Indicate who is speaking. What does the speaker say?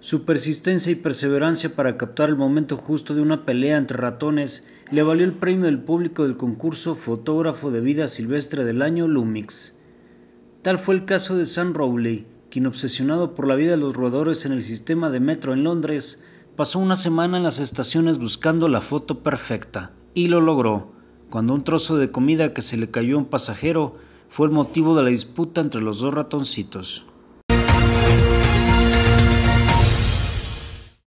Speaker 1: Su persistencia y perseverancia para captar el momento justo de una pelea entre ratones le valió el premio del público del concurso Fotógrafo de Vida Silvestre del año Lumix. Tal fue el caso de Sam Rowley, quien obsesionado por la vida de los roedores en el sistema de metro en Londres, pasó una semana en las estaciones buscando la foto perfecta, y lo logró, cuando un trozo de comida que se le cayó a un pasajero fue el motivo de la disputa entre los dos ratoncitos.